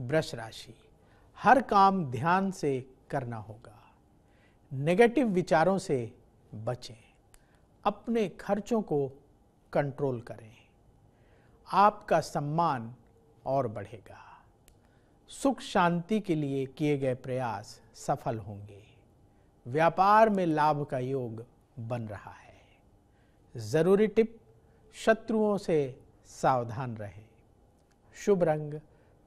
वृष राशि हर काम ध्यान से करना होगा नेगेटिव विचारों से बचें अपने खर्चों को कंट्रोल करें आपका सम्मान और बढ़ेगा सुख शांति के लिए किए गए प्रयास सफल होंगे व्यापार में लाभ का योग बन रहा है ज़रूरी टिप शत्रुओं से सावधान रहें शुभ रंग